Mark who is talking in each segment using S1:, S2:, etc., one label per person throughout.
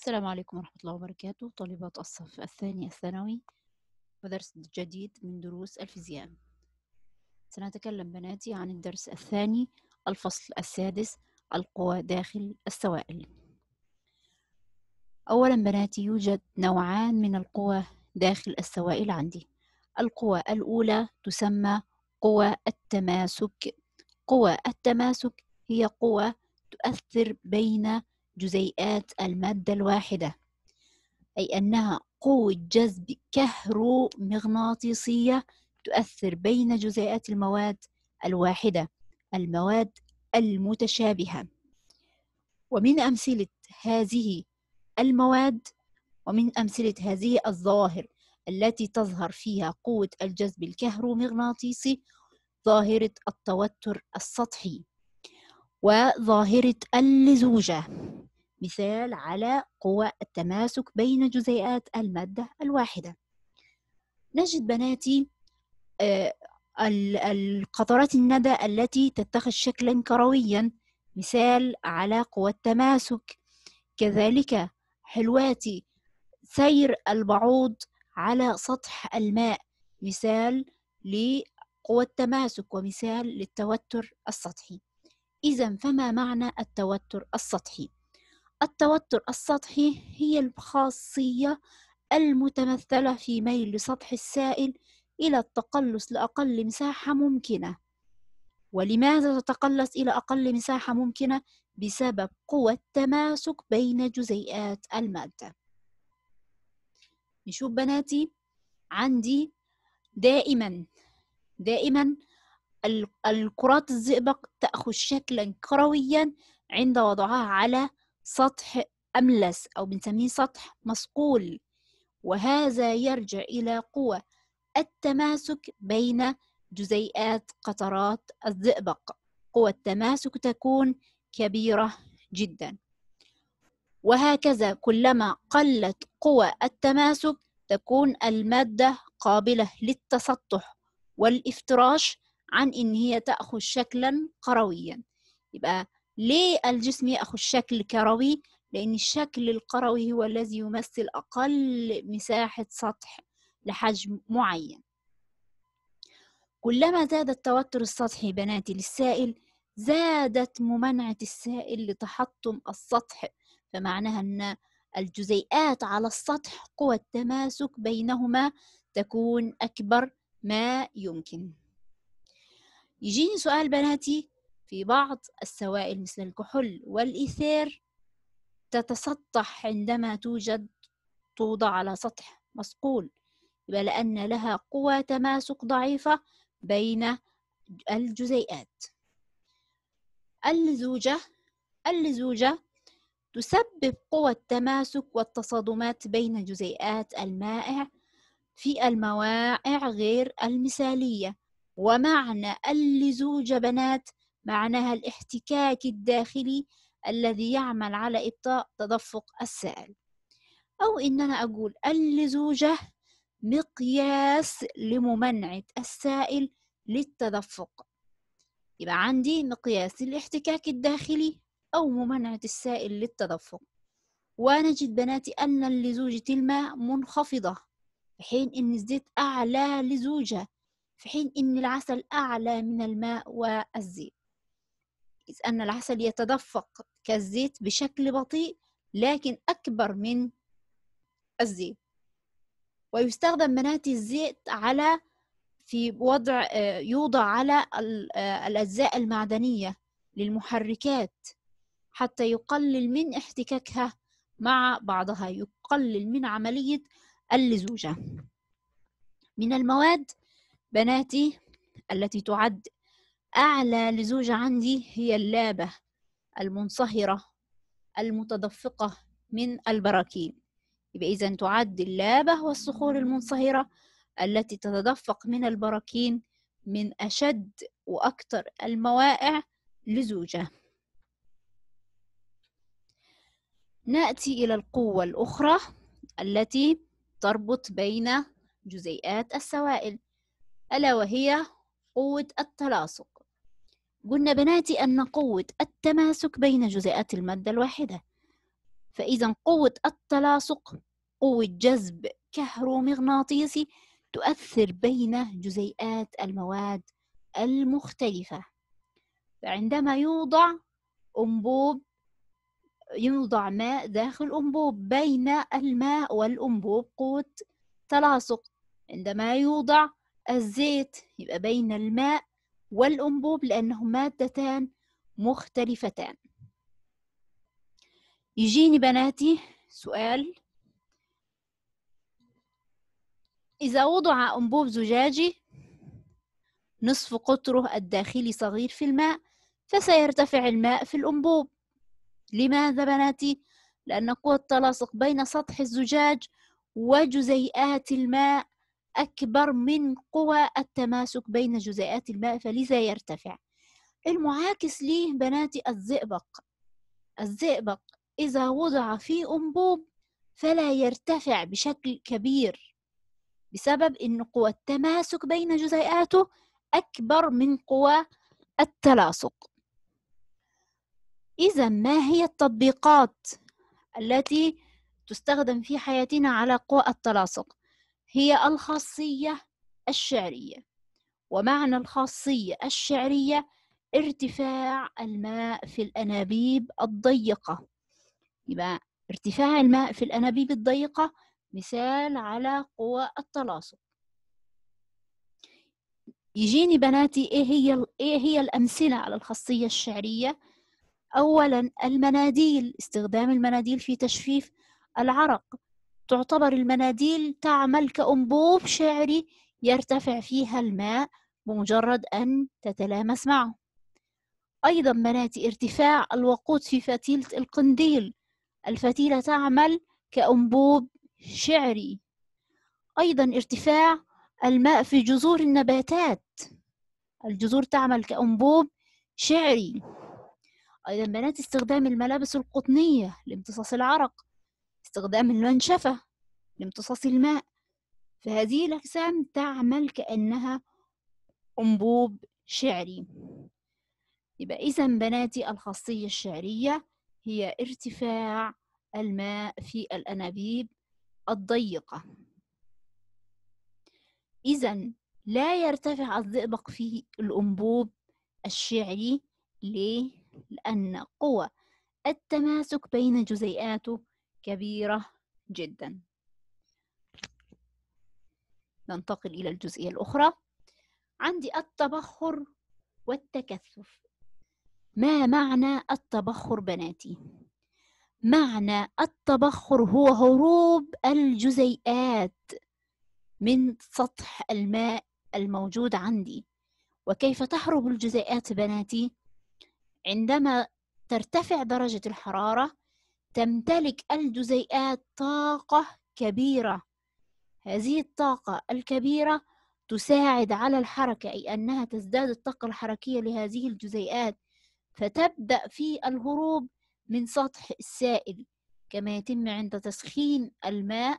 S1: السلام عليكم ورحمة الله وبركاته طالبات الصف الثاني الثانوي ودرس جديد من دروس الفيزياء سنتكلم بناتي عن الدرس الثاني الفصل السادس القوى داخل السوائل أولا بناتي يوجد نوعان من القوى داخل السوائل عندي القوى الأولى تسمى قوى التماسك قوى التماسك هي قوى تؤثر بين جزيئات المادة الواحدة أي أنها قوة جذب كهرومغناطيسية تؤثر بين جزيئات المواد الواحدة المواد المتشابهة ومن أمثلة هذه المواد ومن أمثلة هذه الظواهر التي تظهر فيها قوة الجذب الكهرومغناطيسي ظاهرة التوتر السطحي وظاهرة اللزوجة مثال على قوى التماسك بين جزيئات المادة الواحدة نجد بناتي آه، القطرات الندى التي تتخذ شكلا كرويا مثال على قوى التماسك كذلك حلواتي سير البعوض على سطح الماء مثال لقوى التماسك ومثال للتوتر السطحي إذا فما معنى التوتر السطحي؟ التوتر السطحي هي الخاصية المتمثلة في ميل سطح السائل إلى التقلص لأقل مساحة ممكنة ولماذا تتقلص إلى أقل مساحة ممكنة؟ بسبب قوة تماسك بين جزيئات المادة نشوف بناتي عندي دائما دائما الكرات الزئبق تأخذ شكلا كرويا عند وضعها على سطح أملس أو بنسميه سطح مصقول وهذا يرجع إلى قوة التماسك بين جزيئات قطرات الزئبق قوى التماسك تكون كبيرة جدا وهكذا كلما قلت قوى التماسك تكون المادة قابلة للتسطح والإفتراش عن إن هي تأخذ شكلا قرويا يبقى ليه الجسم يأخذ شكل كروي؟ لأن الشكل الكروي هو الذي يمثل أقل مساحة سطح لحجم معين كلما زاد التوتر السطحي بناتي للسائل زادت ممانعة السائل لتحطم السطح فمعناها أن الجزيئات على السطح قوى التماسك بينهما تكون أكبر ما يمكن يجيني سؤال بناتي في بعض السوائل مثل الكحول والإيثير تتسطح عندما توجد توضع على سطح مصقول بل أن لها قوى تماسك ضعيفة بين الجزيئات اللزوجة اللزوجة تسبب قوى التماسك والتصادمات بين جزيئات المائع في المواقع غير المثالية ومعنى اللزوجة بنات معناها الاحتكاك الداخلي الذي يعمل على إبطاء تدفق السائل أو إن أنا أقول اللزوجة مقياس لممنعة السائل للتدفق يبقى عندي مقياس الاحتكاك الداخلي أو ممنعة السائل للتدفق ونجد بناتي أن لزوجة الماء منخفضة في حين أن الزيت أعلى لزوجة في حين أن العسل أعلى من الماء والزيت إذ أن العسل يتدفق كالزيت بشكل بطيء لكن أكبر من الزيت ويستخدم منات الزيت على في وضع آه، يوضع على آه، الأجزاء المعدنية للمحركات حتى يقلل من احتكاكها مع بعضها يقلل من عملية اللزوجة من المواد بناتي التي تعد أعلى لزوجة عندي هي اللابة المنصهرة المتدفقة من البراكين يبقى إذا تعد اللابة والصخور المنصهرة التي تتدفق من البراكين من أشد وأكثر الموائع لزوجة نأتي إلى القوة الأخرى التي تربط بين جزيئات السوائل ألا وهي قوة التلاصق قلنا بناتي أن قوة التماسك بين جزيئات المادة الواحدة فإذا قوة التلاصق قوة جذب كهرومغناطيسي تؤثر بين جزيئات المواد المختلفة فعندما يوضع أنبوب يوضع ماء داخل أنبوب بين الماء والأنبوب قوة تلاصق عندما يوضع الزيت يبقى بين الماء والأنبوب لأنه مادتان مختلفتان يجيني بناتي سؤال إذا وضع أنبوب زجاجي نصف قطره الداخلي صغير في الماء فسيرتفع الماء في الأنبوب لماذا بناتي؟ لأن قوة التلاصق بين سطح الزجاج وجزيئات الماء أكبر من قوى التماسك بين جزيئات الماء فلذا يرتفع المعاكس ليه بناتي الزئبق الزئبق إذا وضع في أنبوب فلا يرتفع بشكل كبير بسبب أن قوى التماسك بين جزيئاته أكبر من قوى التلاصق إذا ما هي التطبيقات التي تستخدم في حياتنا على قوى التلاصق هي الخاصية الشعرية ومعنى الخاصية الشعرية ارتفاع الماء في الأنابيب الضيقة يبقى ارتفاع الماء في الأنابيب الضيقة مثال على قوى التلاصق يجيني بناتي ايه هي ايه هي الامثله على الخاصيه الشعريه اولا المناديل استخدام المناديل في تجفيف العرق تعتبر المناديل تعمل كأنبوب شعري يرتفع فيها الماء بمجرد أن تتلامس معه أيضا بناتي ارتفاع الوقود في فتيلة القنديل الفتيلة تعمل كأنبوب شعري أيضا ارتفاع الماء في جذور النباتات الجذور تعمل كأنبوب شعري أيضا بنات استخدام الملابس القطنية لامتصاص العرق استخدام المنشفة لامتصاص الماء فهذه الأجسام تعمل كأنها أنبوب شعري يبقى إذا بناتي الخاصية الشعرية هي ارتفاع الماء في الأنابيب الضيقة إذا لا يرتفع الزئبق في الأنبوب الشعري ليه؟ لأن قوى التماسك بين جزيئاته كبيرة جدا ننتقل إلى الجزئية الأخرى عندي التبخر والتكثف ما معنى التبخر بناتي معنى التبخر هو هروب الجزيئات من سطح الماء الموجود عندي وكيف تهرب الجزيئات بناتي عندما ترتفع درجة الحرارة تمتلك الجزيئات طاقة كبيرة هذه الطاقة الكبيرة تساعد على الحركة أي أنها تزداد الطاقة الحركية لهذه الجزيئات فتبدأ في الهروب من سطح السائل كما يتم عند تسخين الماء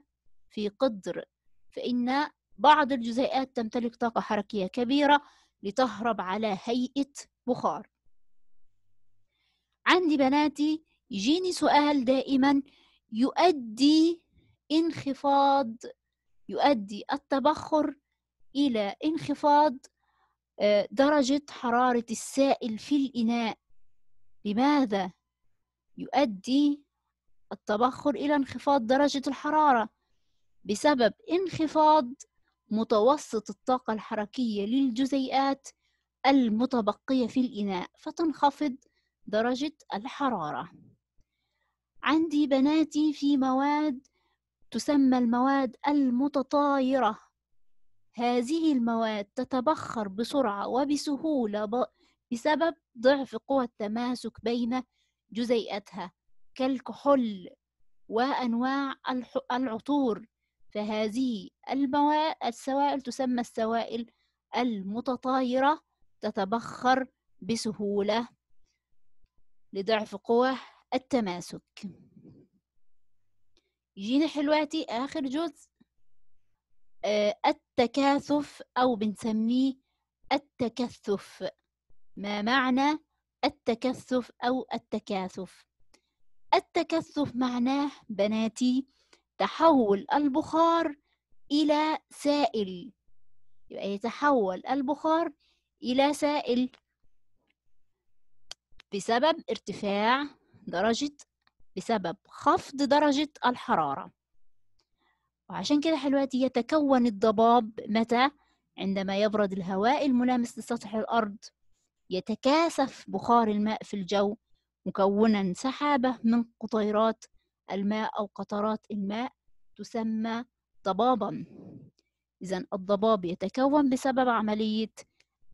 S1: في قدر فإن بعض الجزيئات تمتلك طاقة حركية كبيرة لتهرب على هيئة بخار عندي بناتي يجيني سؤال دائما يؤدي انخفاض يؤدي التبخر إلى انخفاض آه، درجة حرارة السائل في الإناء لماذا يؤدي التبخر إلى انخفاض درجة الحرارة بسبب انخفاض متوسط الطاقة الحركية للجزيئات المتبقية في الإناء فتنخفض درجة الحرارة عندي بناتي في مواد تسمى المواد المتطايرة هذه المواد تتبخر بسرعة وبسهولة بسبب ضعف قوى التماسك بين جزيئتها كالكحول وأنواع العطور فهذه المواد السوائل تسمى السوائل المتطايرة تتبخر بسهولة لضعف قوة التماسك جينا حلواتي آخر جزء آه، التكاثف أو بنسميه التكثف ما معنى التكثف أو التكاثف التكثف معناه بناتي تحول البخار إلى سائل يبقى يتحول البخار إلى سائل بسبب ارتفاع درجة بسبب خفض درجة الحرارة وعشان كده حلواتي يتكون الضباب متى؟ عندما يبرد الهواء الملامس لسطح الأرض يتكاثف بخار الماء في الجو مكونا سحابة من قطيرات الماء أو قطرات الماء تسمى ضبابا إذا الضباب يتكون بسبب عملية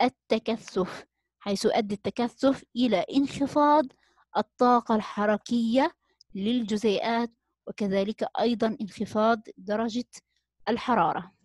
S1: التكثف حيث يؤدي التكثف إلى انخفاض الطاقة الحركية للجزيئات وكذلك أيضا انخفاض درجة الحرارة